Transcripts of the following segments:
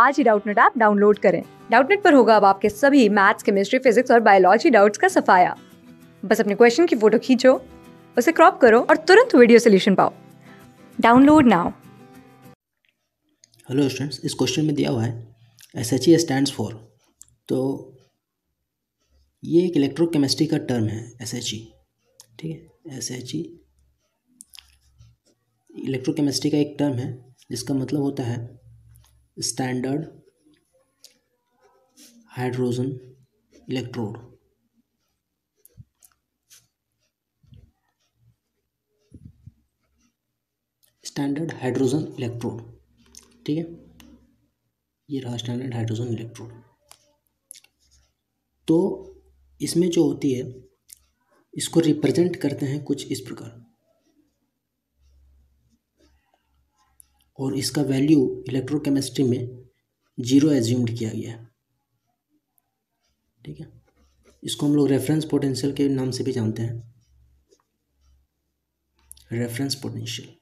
आज ही Doubtnut app download करें डाउटनेट पर होगा अब आपके सभी मैथ्स केमिस्ट्री फिजिक्स और बायोलॉजी डाउट्स का सफाया बस अपने क्वेश्चन की फोटो खींचो उसे क्रॉप करो और तुरंत वीडियो सोल्यूशन पाओ डाउनलोड नाउ हेलो स्टूडेंट्स इस क्वेश्चन में दिया हुआ है S H E stand for तो ये एक इलेक्ट्रोकेमिस्ट्री का टर्म है एस एच ई ठीक है एस एच ई इलेक्ट्रोकेमिस्ट्री का एक टर्म है जिसका मतलब होता है standard hydrogen electrode standard hydrogen electrode ठीक है ये रहा स्टैंडर्ड हाइड्रोजन इलेक्ट्रोड तो इसमें जो होती है इसको रिप्रेजेंट करते हैं कुछ इस प्रकार और इसका वैल्यू इलेक्ट्रोकेमिस्ट्री में जीरो एज्यूम्ड किया गया है ठीक है इसको हम लोग रेफरेंस पोटेंशियल के नाम से भी जानते हैं रेफरेंस पोटेंशियल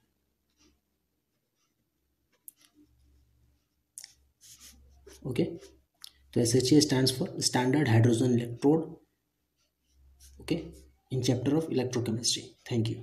ओके तो S H A stand for standard hydrogen electrode okay in chapter of electrochemistry thank you